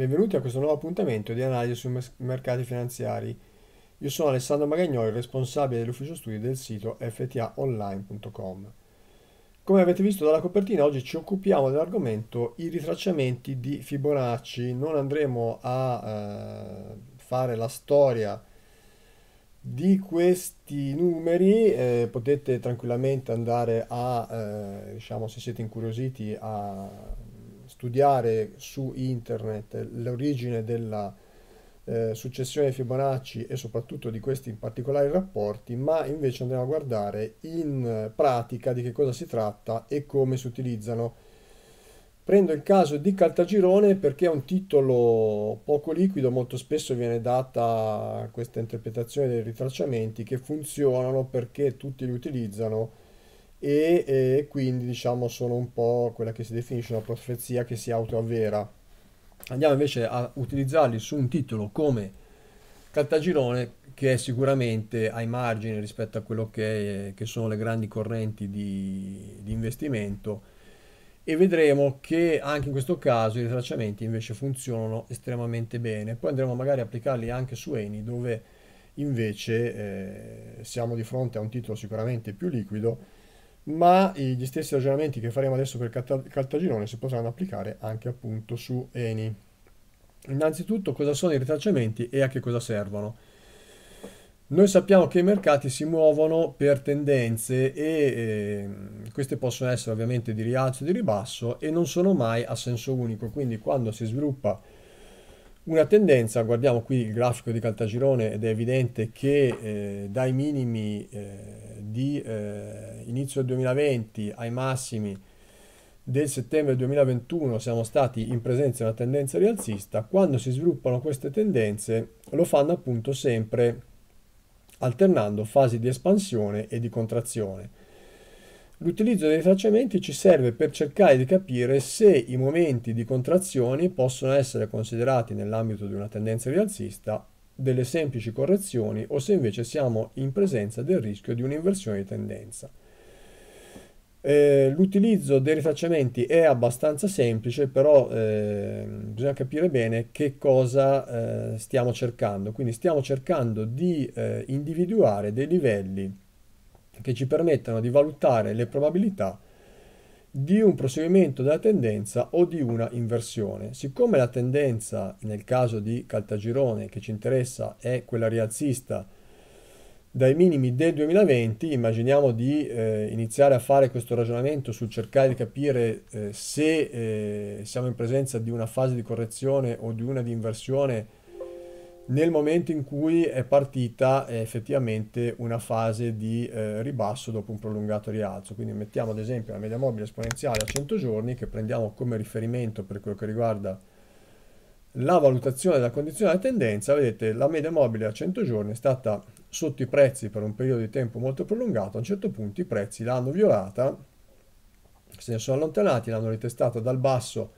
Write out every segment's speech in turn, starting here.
Benvenuti a questo nuovo appuntamento di analisi sui mercati finanziari. Io sono Alessandro Magagnoli, responsabile dell'ufficio studi del sito ftaonline.com. Come avete visto dalla copertina, oggi ci occupiamo dell'argomento i ritracciamenti di Fibonacci. Non andremo a eh, fare la storia di questi numeri eh, potete tranquillamente andare a eh, diciamo se siete incuriositi a studiare su internet l'origine della eh, successione Fibonacci e soprattutto di questi in particolari rapporti, ma invece andremo a guardare in pratica di che cosa si tratta e come si utilizzano. Prendo il caso di Caltagirone perché è un titolo poco liquido, molto spesso viene data questa interpretazione dei ritracciamenti che funzionano perché tutti li utilizzano e, e quindi diciamo sono un po' quella che si definisce una profezia che si autoavvera. Andiamo invece a utilizzarli su un titolo come Caltagirone che è sicuramente ai margini rispetto a quello che, è, che sono le grandi correnti di, di, investimento e vedremo che anche in questo caso i ritracciamenti invece funzionano estremamente bene. Poi andremo magari a applicarli anche su Eni dove invece eh, siamo di fronte a un titolo sicuramente più liquido ma gli stessi ragionamenti che faremo adesso per Caltagirone si potranno applicare anche appunto su Eni. Innanzitutto cosa sono i ritracciamenti e a che cosa servono? Noi sappiamo che i mercati si muovono per tendenze e eh, queste possono essere ovviamente di rialzo e di ribasso e non sono mai a senso unico, quindi quando si sviluppa una tendenza, guardiamo qui il grafico di Caltagirone ed è evidente che eh, dai minimi eh, di eh, inizio 2020 ai massimi del settembre 2021 siamo stati in presenza di una tendenza rialzista, quando si sviluppano queste tendenze lo fanno appunto sempre alternando fasi di espansione e di contrazione. L'utilizzo dei tracciamenti ci serve per cercare di capire se i momenti di contrazione possono essere considerati nell'ambito di una tendenza rialzista delle semplici correzioni o se invece siamo in presenza del rischio di un'inversione di tendenza. Eh, l'utilizzo dei rifacciamenti è abbastanza semplice, però eh, bisogna capire bene che cosa eh, stiamo cercando. Quindi stiamo cercando di eh, individuare dei livelli che ci permettano di valutare le probabilità di un proseguimento della tendenza o di una inversione. Siccome la tendenza, nel caso di Caltagirone, che ci interessa è quella rialzista dai minimi del 2020, immaginiamo di eh, iniziare a fare questo ragionamento sul cercare di capire eh, se eh, siamo in presenza di una fase di correzione o di una di inversione nel momento in cui è partita effettivamente una fase di eh, ribasso dopo un prolungato rialzo. Quindi mettiamo ad esempio la media mobile esponenziale a 100 giorni che prendiamo come riferimento per quello che riguarda la valutazione della condizionale tendenza. Vedete, la media mobile a 100 giorni è stata sotto i prezzi per un periodo di tempo molto prolungato. A un certo punto i prezzi l'hanno violata, se ne sono allontanati, l'hanno ritestata dal basso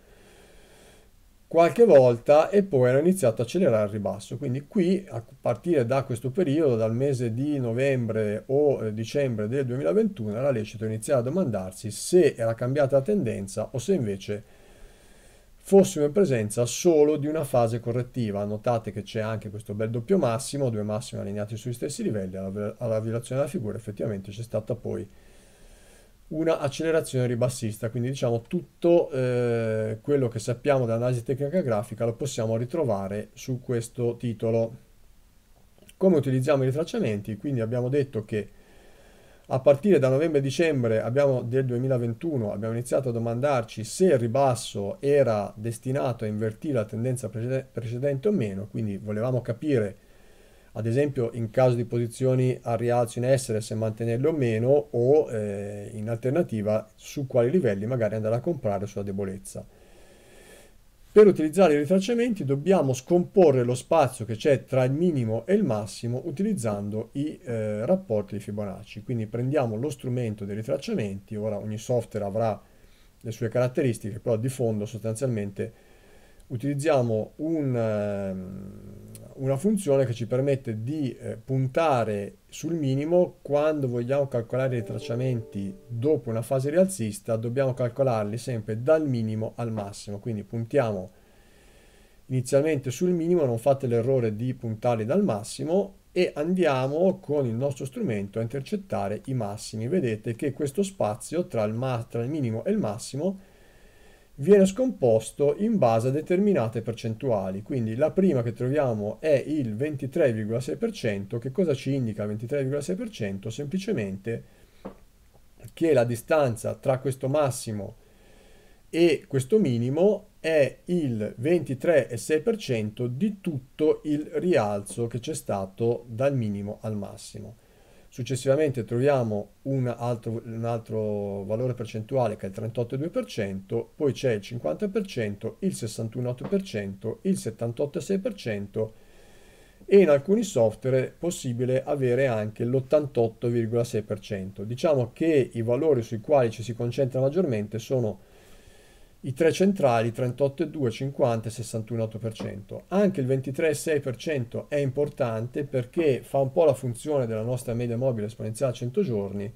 qualche volta e poi era iniziato a accelerare al ribasso. Quindi qui a partire da questo periodo, dal mese di novembre o eh, dicembre del 2021, era lecito iniziare a domandarsi se era cambiata la tendenza o se invece fossimo in presenza solo di una fase correttiva. Notate che c'è anche questo bel doppio massimo, due massimi allineati sugli stessi livelli, alla violazione della figura effettivamente c'è stata poi una accelerazione ribassista, quindi diciamo tutto eh, quello che sappiamo dall'analisi tecnica grafica lo possiamo ritrovare su questo titolo. Come utilizziamo i ritracciamenti? Quindi abbiamo detto che a partire da novembre-dicembre del 2021 abbiamo iniziato a domandarci se il ribasso era destinato a invertire la tendenza precedente o meno, quindi volevamo capire ad esempio in caso di posizioni a rialzo in essere se mantenerle o meno o eh, in alternativa su quali livelli magari andare a comprare sulla debolezza. Per utilizzare i ritracciamenti dobbiamo scomporre lo spazio che c'è tra il minimo e il massimo utilizzando i eh, rapporti di Fibonacci. Quindi prendiamo lo strumento dei ritracciamenti, ora ogni software avrà le sue caratteristiche, però di fondo sostanzialmente utilizziamo un... Ehm, una funzione che ci permette di eh, puntare sul minimo quando vogliamo calcolare i tracciamenti dopo una fase rialzista, dobbiamo calcolarli sempre dal minimo al massimo, quindi puntiamo inizialmente sul minimo, non fate l'errore di puntarli dal massimo e andiamo con il nostro strumento a intercettare i massimi. Vedete che questo spazio tra il, tra il minimo e il massimo è viene scomposto in base a determinate percentuali. Quindi la prima che troviamo è il 23,6%. Che cosa ci indica il 23,6%? Semplicemente che la distanza tra questo massimo e questo minimo è il 23,6% di tutto il rialzo che c'è stato dal minimo al massimo. Successivamente troviamo un altro, un altro, valore percentuale che è il 38,2%, poi c'è il 50%, il 61,8%, il 78,6% e in alcuni software è possibile avere anche l'88,6%. Diciamo che i valori sui quali ci si concentra maggiormente sono i tre centrali 38,2, 50 e 61,8%. Anche il 23,6% è importante perché fa un po' la funzione della nostra media mobile esponenziale a 100 giorni.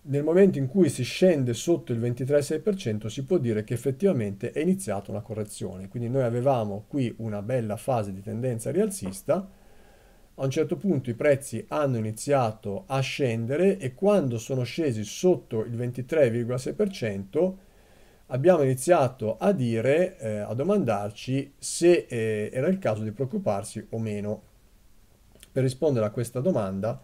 Nel momento in cui si scende sotto il 23,6% si può dire che effettivamente è iniziata una correzione. Quindi noi avevamo qui una bella fase di tendenza rialzista, a un certo punto i prezzi hanno iniziato a scendere e quando sono scesi sotto il 23,6% abbiamo iniziato a dire, eh, a domandarci se eh, era il caso di preoccuparsi o meno. Per rispondere a questa domanda,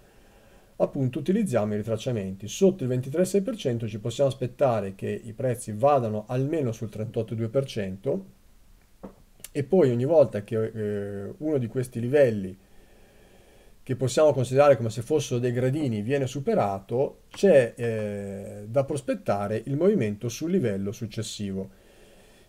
appunto, utilizziamo i ritracciamenti. Sotto il 23,6% ci possiamo aspettare che i prezzi vadano almeno sul 38,2% e poi ogni volta che eh, uno di questi livelli che possiamo considerare come se fossero dei gradini, viene superato, c'è eh, da prospettare il movimento sul livello successivo.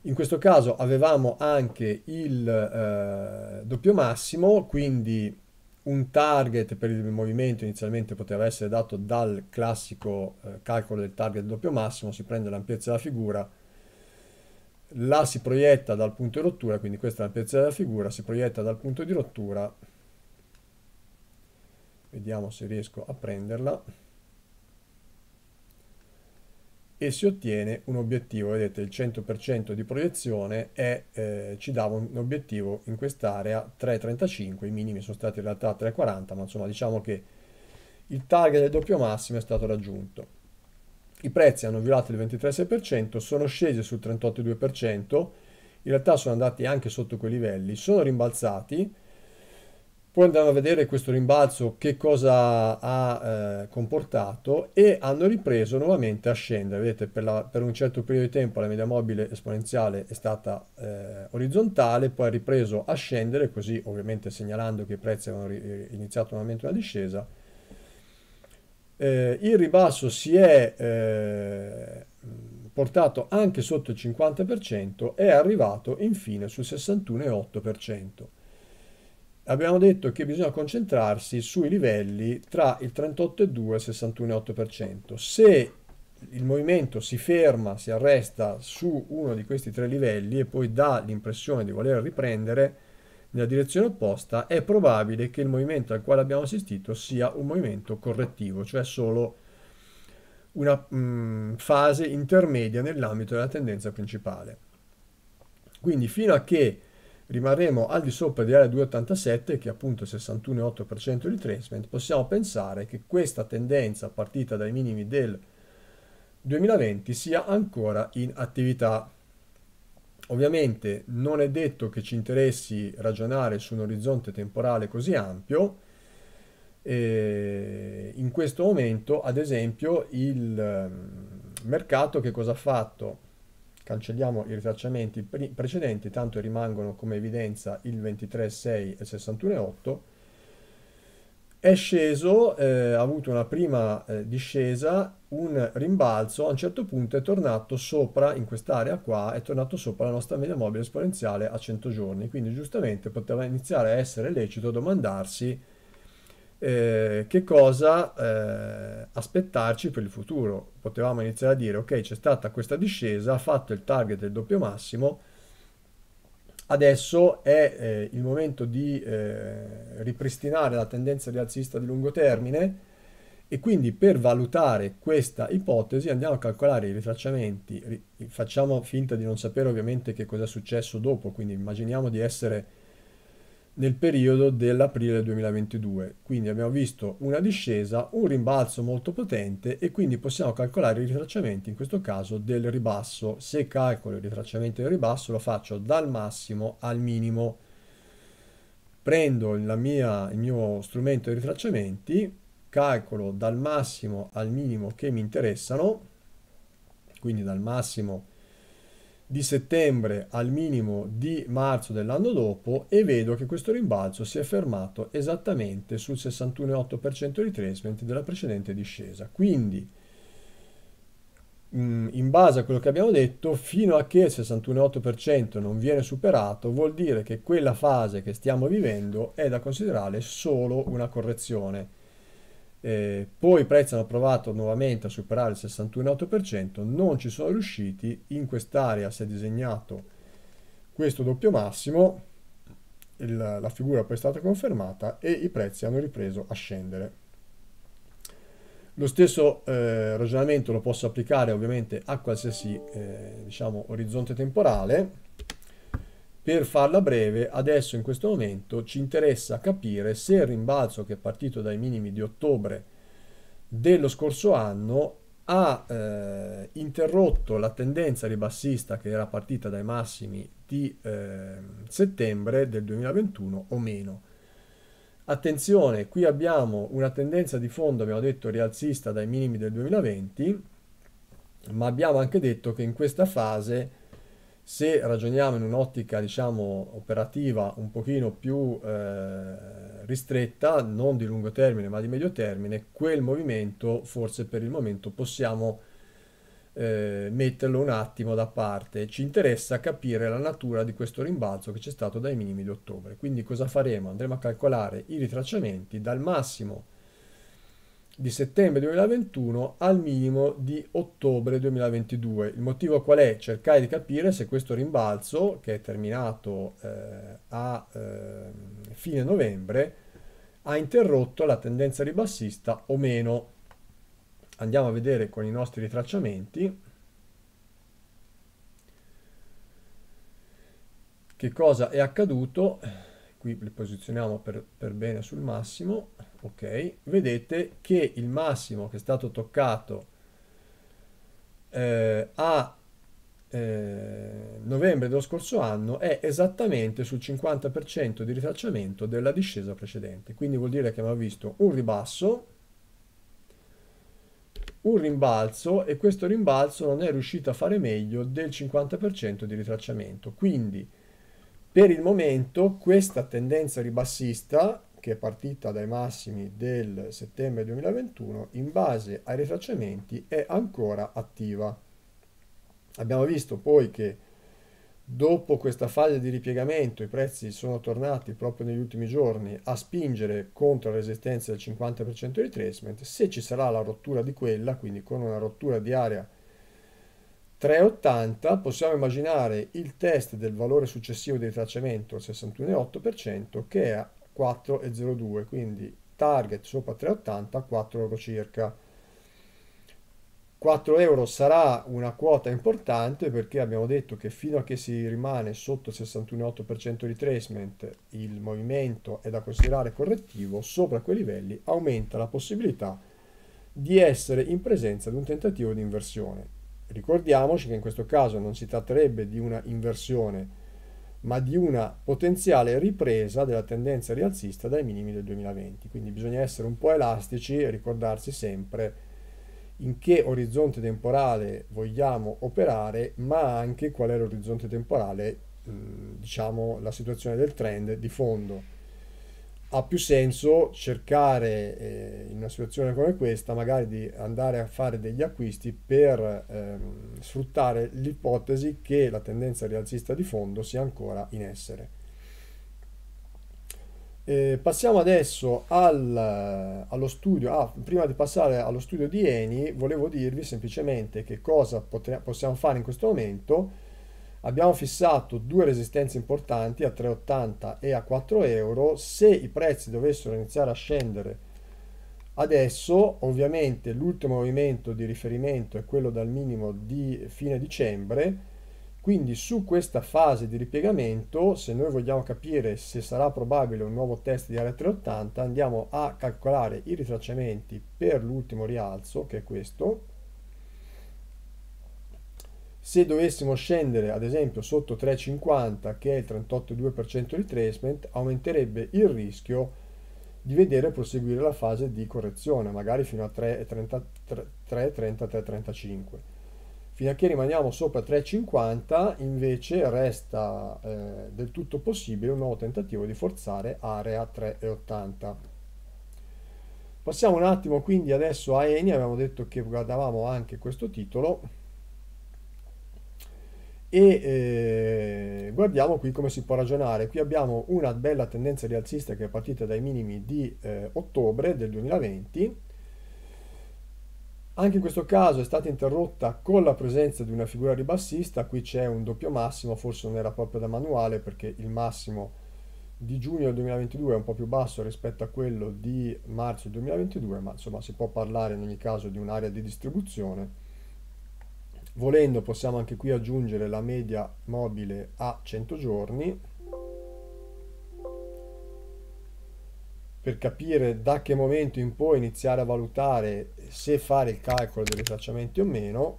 In questo caso avevamo anche il eh, doppio massimo, quindi un target per il movimento inizialmente poteva essere dato dal classico eh, calcolo del target del doppio massimo, si prende l'ampiezza della figura, la si proietta dal punto di rottura, quindi questa è l'ampiezza della figura, si proietta dal punto di rottura vediamo se riesco a prenderla e si ottiene un obiettivo vedete il 100% di proiezione e eh, ci dava un obiettivo in quest'area 3.35 i minimi sono stati in realtà 3.40 ma insomma diciamo che il target del doppio massimo è stato raggiunto i prezzi hanno violato il 23,6% sono scesi sul 38,2% in realtà sono andati anche sotto quei livelli sono rimbalzati poi andranno a vedere questo rimbalzo che cosa ha eh, comportato e hanno ripreso nuovamente a scendere. Vedete, per, la, per, un certo periodo di tempo la media mobile esponenziale è stata eh, orizzontale, poi ha ripreso a scendere, così ovviamente segnalando che i prezzi avevano eh, iniziato nuovamente una discesa. Eh, il ribasso si è eh, portato anche sotto il 50% e è arrivato infine sul 61,8% abbiamo detto che bisogna concentrarsi sui livelli tra il 38,2 e il 61,8%. Se il movimento si ferma, si arresta su uno di questi tre livelli e poi dà l'impressione di voler riprendere nella direzione opposta, è probabile che il movimento al quale abbiamo assistito sia un movimento correttivo, cioè solo una mh, mm, fase intermedia nell'ambito della tendenza principale. Quindi fino a che rimarremo al di sopra di area 287 che è appunto il 61,8% di retracement, possiamo pensare che questa tendenza partita dai minimi del 2020 sia ancora in attività. Ovviamente non è detto che ci interessi ragionare su un orizzonte temporale così ampio, e in questo momento, ad esempio, il ehm, mercato che cosa ha fatto? Cancelliamo i ritracciamenti pre precedenti, tanto rimangono come evidenza il 23,6 e il 61,8. È sceso, eh, ha avuto una prima eh, discesa, un rimbalzo, a un certo punto è tornato sopra, in quest'area qua, è tornato sopra la nostra media mobile esponenziale a 100 giorni, quindi giustamente poteva iniziare a essere lecito domandarsi eh, che cosa eh, aspettarci per il futuro. Potevamo iniziare a dire, ok, c'è stata questa discesa, ha fatto il target del doppio massimo, adesso è eh, il momento di eh, ripristinare la tendenza rialzista di lungo termine e quindi per valutare questa ipotesi andiamo a calcolare i ritracciamenti, facciamo finta di non sapere ovviamente che cosa è successo dopo, quindi immaginiamo di essere nel periodo dell'aprile 2022. Quindi abbiamo visto una discesa, un rimbalzo molto potente e quindi possiamo calcolare i ritracciamenti, in questo caso del ribasso. Se calcolo il ritracciamento del ribasso lo faccio dal massimo al minimo. Prendo mia, il mio strumento di ritracciamenti, calcolo dal massimo al minimo che mi interessano, quindi dal massimo al di settembre al minimo di marzo dell'anno dopo e vedo che questo rimbalzo si è fermato esattamente sul 61,8% retracement della precedente discesa. Quindi, mm, in base a quello che abbiamo detto, fino a che il 61,8% non viene superato, vuol dire che quella fase che stiamo vivendo è da considerare solo una correzione eh, poi i prezzi hanno provato nuovamente a superare il 61,8%, non ci sono riusciti, in quest'area si è disegnato questo doppio massimo, il, la figura poi è stata confermata e i prezzi hanno ripreso a scendere. Lo stesso eh, ragionamento lo posso applicare ovviamente a qualsiasi eh, diciamo, orizzonte temporale, per farla breve, adesso in questo momento ci interessa capire se il rimbalzo che è partito dai minimi di ottobre dello scorso anno ha eh, interrotto la tendenza ribassista che era partita dai massimi di eh, settembre del 2021 o meno. Attenzione, qui abbiamo una tendenza di fondo, abbiamo detto, rialzista dai minimi del 2020, ma abbiamo anche detto che in questa fase se ragioniamo in un'ottica diciamo operativa un pochino più eh, ristretta non di lungo termine ma di medio termine quel movimento forse per il momento possiamo eh, metterlo un attimo da parte ci interessa capire la natura di questo rimbalzo che c'è stato dai minimi di ottobre quindi cosa faremo andremo a calcolare i ritracciamenti dal massimo di settembre 2021 al minimo di ottobre 2022. Il motivo qual è? Cercare di capire se questo rimbalzo, che è terminato eh, a eh, fine novembre, ha interrotto la tendenza ribassista o meno. Andiamo a vedere con i nostri ritracciamenti che cosa è accaduto. Qui li posizioniamo per, per bene sul massimo ok vedete che il massimo che è stato toccato eh, a eh, novembre dello scorso anno è esattamente sul 50% di ritracciamento della discesa precedente quindi vuol dire che abbiamo visto un ribasso un rimbalzo e questo rimbalzo non è riuscito a fare meglio del 50% di ritracciamento quindi per il momento questa tendenza ribassista che è partita dai massimi del settembre 2021, in base ai ritracciamenti è ancora attiva. Abbiamo visto poi che dopo questa fase di ripiegamento i prezzi sono tornati proprio negli ultimi giorni a spingere contro la resistenza del 50% di retracement. Se ci sarà la rottura di quella, quindi con una rottura di area 3,80 possiamo immaginare il test del valore successivo di ritracciamento al 61,8% che è 4,02 quindi target sopra 3,80 4 euro circa 4 euro sarà una quota importante perché abbiamo detto che fino a che si rimane sotto il 61,8% di retracement il movimento è da considerare correttivo, sopra quei livelli aumenta la possibilità di essere in presenza di un tentativo di inversione. Ricordiamoci che in questo caso non si tratterebbe di una inversione ma di una potenziale ripresa della tendenza rialzista dai minimi del 2020. Quindi bisogna essere un po' elastici e ricordarsi sempre in che orizzonte temporale vogliamo operare, ma anche qual è l'orizzonte temporale, diciamo, la situazione del trend di fondo ha più senso cercare eh, in una situazione come questa magari di andare a fare degli acquisti per ehm, sfruttare l'ipotesi che la tendenza rialzista di fondo sia ancora in essere. Eh, passiamo adesso al, allo studio, ah, prima di passare allo studio di Eni volevo dirvi semplicemente che cosa possiamo fare in questo momento abbiamo fissato due resistenze importanti a 3,80 e a 4 euro se i prezzi dovessero iniziare a scendere adesso ovviamente l'ultimo movimento di riferimento è quello dal minimo di fine dicembre quindi su questa fase di ripiegamento se noi vogliamo capire se sarà probabile un nuovo test di area 380 andiamo a calcolare i ritracciamenti per l'ultimo rialzo che è questo se dovessimo scendere ad esempio sotto 3,50 che è il 38,2% retracement aumenterebbe il rischio di vedere proseguire la fase di correzione magari fino a 3,30-3,35. Fino a che rimaniamo sopra 3,50 invece resta eh, del tutto possibile un nuovo tentativo di forzare area 3,80. Passiamo un attimo quindi adesso a Eni, abbiamo detto che guardavamo anche questo titolo e eh, guardiamo qui come si può ragionare. Qui abbiamo una bella tendenza rialzista che è partita dai minimi di eh, ottobre del 2020. Anche in questo caso è stata interrotta con la presenza di una figura ribassista, qui c'è un doppio massimo, forse non era proprio da manuale perché il massimo di giugno del 2022 è un po' più basso rispetto a quello di marzo 2022, ma insomma si può parlare in ogni caso di un'area di distribuzione Volendo possiamo anche qui aggiungere la media mobile a 100 giorni per capire da che momento in poi iniziare a valutare se fare il calcolo dei ritracciamenti o meno.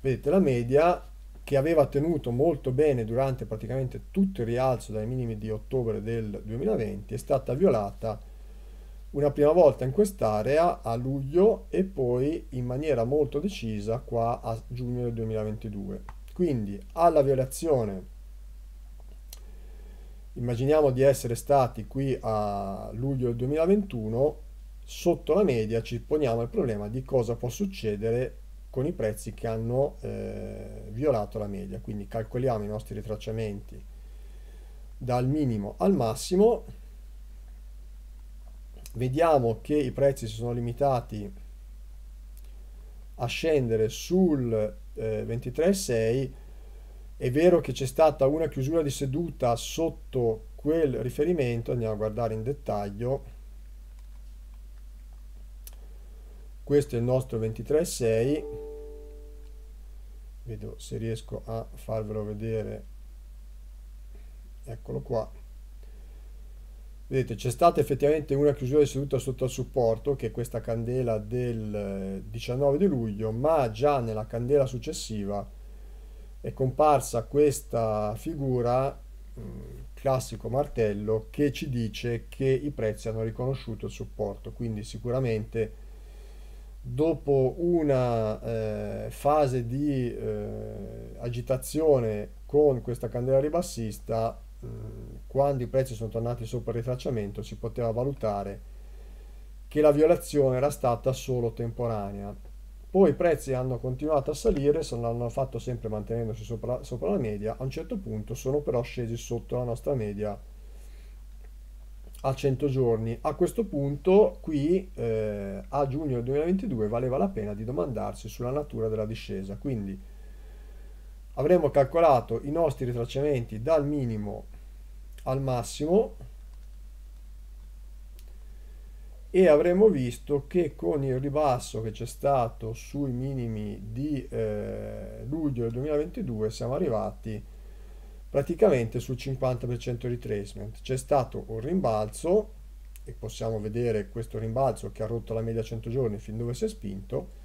Vedete la media che aveva tenuto molto bene durante praticamente tutto il rialzo dai minimi di ottobre del 2020 è stata violata una prima volta in quest'area a luglio e poi in maniera molto decisa qua a giugno del 2022. Quindi alla violazione immaginiamo di essere stati qui a luglio del 2021 sotto la media ci poniamo il problema di cosa può succedere con i prezzi che hanno eh, violato la media quindi calcoliamo i nostri ritracciamenti dal minimo al massimo vediamo che i prezzi si sono limitati a scendere sul eh, 23,6 è vero che c'è stata una chiusura di seduta sotto quel riferimento andiamo a guardare in dettaglio questo è il nostro 23.6 vedo se riesco a farvelo vedere eccolo qua Vedete, c'è stata effettivamente una chiusura di seduta sotto al supporto, che è questa candela del 19 eh, di luglio, ma già nella candela successiva è comparsa questa figura, mm, classico martello, che ci dice che i prezzi hanno riconosciuto il supporto, quindi sicuramente dopo una eh, fase di eh, agitazione con questa candela ribassista Mm, quando i prezzi sono tornati sopra il ritracciamento si poteva valutare che la violazione era stata solo temporanea. Poi i prezzi hanno continuato a salire, se non hanno fatto sempre mantenendosi sopra, sopra la media, a un certo punto sono però scesi sotto la nostra media a 100 giorni. A questo punto, qui eh, a giugno 2022, valeva la pena di domandarsi sulla natura della discesa. Quindi avremmo calcolato i nostri ritracciamenti dal minimo al massimo e avremmo visto che con il ribasso che c'è stato sui minimi di eh, luglio del 2022 siamo arrivati praticamente sul 50% retracement. C'è stato un rimbalzo e possiamo vedere questo rimbalzo che ha rotto la media 100 giorni fin dove si è spinto,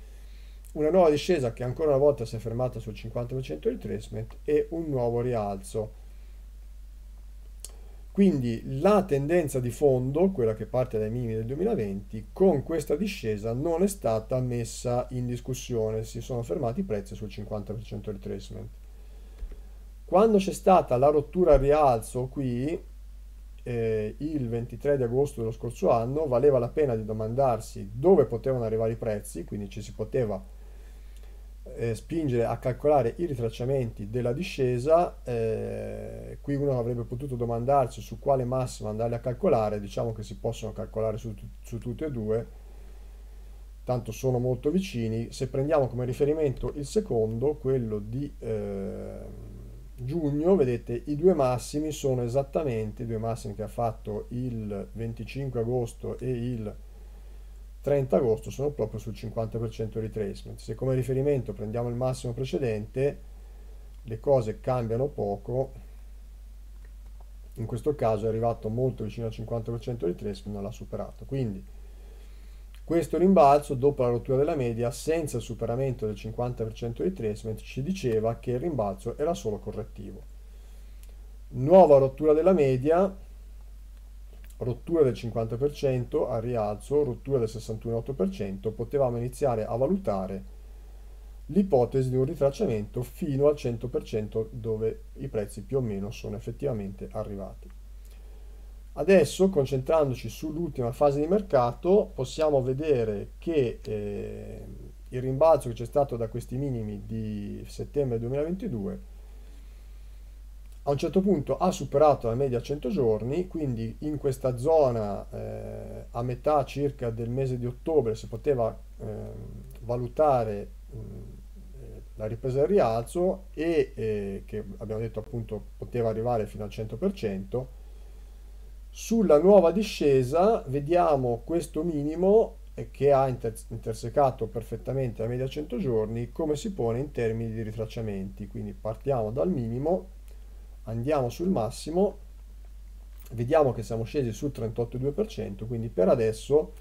una nuova discesa che ancora una volta si è fermata sul 50% retracement e un nuovo rialzo quindi la tendenza di fondo, quella che parte dai minimi del 2020, con questa discesa non è stata messa in discussione, si sono fermati i prezzi sul 50% retracement. Quando c'è stata la rottura al rialzo qui, eh, il 23 di agosto dello scorso anno, valeva la pena di domandarsi dove potevano arrivare i prezzi, quindi ci si poteva eh, spingere a calcolare i ritracciamenti della discesa, eh, qui uno avrebbe potuto domandarsi su quale massima andare a calcolare, diciamo che si possono calcolare su, su tutte e due, tanto sono molto vicini, se prendiamo come riferimento il secondo, quello di eh, giugno, vedete i due massimi sono esattamente i due massimi che ha fatto il 25 agosto e il 30 agosto sono proprio sul 50% retracement. Se come riferimento prendiamo il massimo precedente, le cose cambiano poco. In questo caso è arrivato molto vicino al 50% retracement, non l'ha superato. Quindi questo rimbalzo dopo la rottura della media senza il superamento del 50% retracement ci diceva che il rimbalzo era solo correttivo. Nuova rottura della media rottura del 50% al rialzo, rottura del 61,8%, potevamo iniziare a valutare l'ipotesi di un ritracciamento fino al 100% dove i prezzi più o meno sono effettivamente arrivati. Adesso, concentrandoci sull'ultima fase di mercato, possiamo vedere che eh, il rimbalzo che c'è stato da questi minimi di settembre 2022 a un certo punto ha superato la media 100 giorni, quindi in questa zona eh, a metà circa del mese di ottobre si poteva eh, valutare mh, la ripresa del rialzo e eh, che abbiamo detto appunto poteva arrivare fino al 100%. Sulla nuova discesa vediamo questo minimo eh, che ha intersecato perfettamente la media 100 giorni come si pone in termini di ritracciamenti, quindi partiamo dal minimo andiamo sul massimo, vediamo che siamo scesi sul 38,2%, quindi per adesso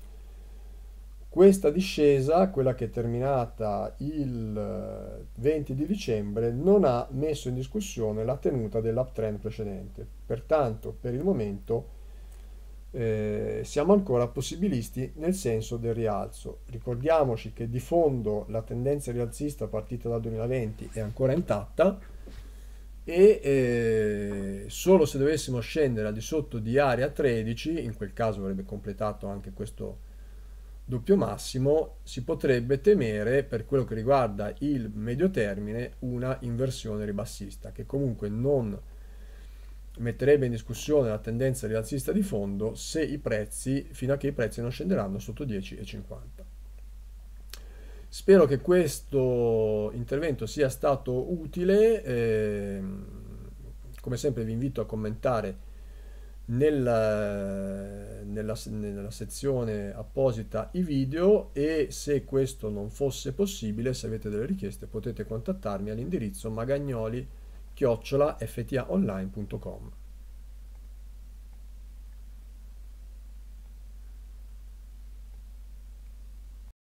questa discesa, quella che è terminata il 20 eh, di dicembre, non ha messo in discussione la tenuta dell'uptrend precedente. Pertanto, per il momento, eh, siamo ancora possibilisti nel senso del rialzo. Ricordiamoci che di fondo la tendenza rialzista partita dal 2020 è ancora intatta, e eh, solo se dovessimo scendere al di sotto di area 13, in quel caso avrebbe completato anche questo doppio massimo, si potrebbe temere per quello che riguarda il medio termine una inversione ribassista che comunque non metterebbe in discussione la tendenza rialzista di fondo se i prezzi, fino a che i prezzi non scenderanno sotto 10,50. Spero che questo intervento sia stato utile, eh, come sempre vi invito a commentare nella, nella, nella, sezione apposita i video e se questo non fosse possibile, se avete delle richieste, potete contattarmi all'indirizzo magagnoli-ftaonline.com.